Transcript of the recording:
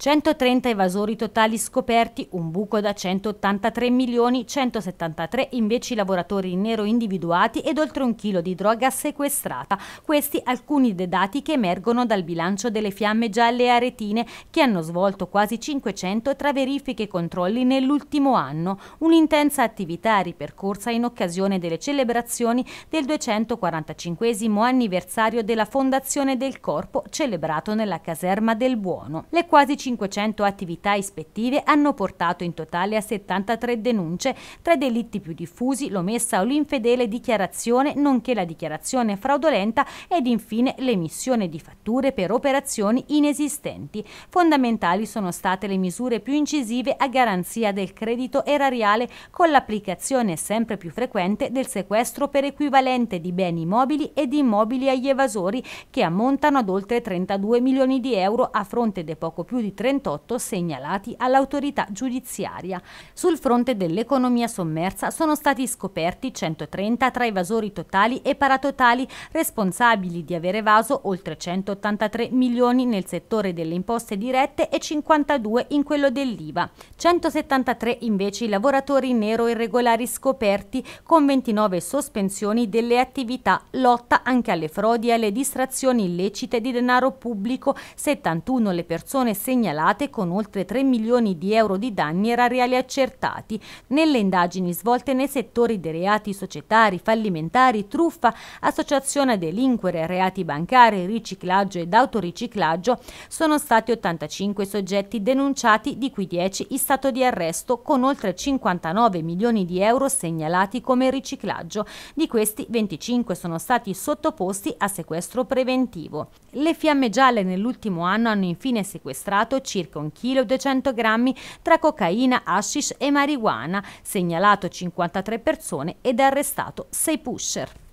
130 evasori totali scoperti, un buco da 183 milioni, 173 invece i lavoratori in nero individuati ed oltre un chilo di droga sequestrata. Questi alcuni dei dati che emergono dal bilancio delle fiamme gialle aretine che hanno svolto quasi 500 tra verifiche e controlli nell'ultimo anno. Un'intensa attività ripercorsa in occasione delle celebrazioni del 245 anniversario della fondazione del corpo celebrato nella caserma del Buono. Le quasi 5 1500 attività ispettive hanno portato in totale a 73 denunce tra i delitti più diffusi, l'omessa o l'infedele dichiarazione, nonché la dichiarazione fraudolenta ed infine l'emissione di fatture per operazioni inesistenti. Fondamentali sono state le misure più incisive a garanzia del credito erariale con l'applicazione sempre più frequente del sequestro per equivalente di beni mobili ed immobili agli evasori che ammontano ad oltre 32 milioni di euro a fronte dei poco più di 38 segnalati all'autorità giudiziaria. Sul fronte dell'economia sommersa sono stati scoperti 130 tra evasori totali e paratotali responsabili di aver evaso oltre 183 milioni nel settore delle imposte dirette e 52 in quello dell'IVA. 173 invece i lavoratori nero irregolari scoperti con 29 sospensioni delle attività, lotta anche alle frodi e alle distrazioni illecite di denaro pubblico, 71 le persone segnalate segnalate con oltre 3 milioni di euro di danni erariali accertati. Nelle indagini svolte nei settori dei reati societari, fallimentari, truffa, associazione a delinquere, reati bancari, riciclaggio ed autoriciclaggio sono stati 85 soggetti denunciati, di cui 10 in stato di arresto, con oltre 59 milioni di euro segnalati come riciclaggio. Di questi 25 sono stati sottoposti a sequestro preventivo. Le fiamme gialle nell'ultimo anno hanno infine sequestrato segnalato circa 1,2 kg tra cocaina, hashish e marijuana, segnalato 53 persone ed arrestato 6 pusher.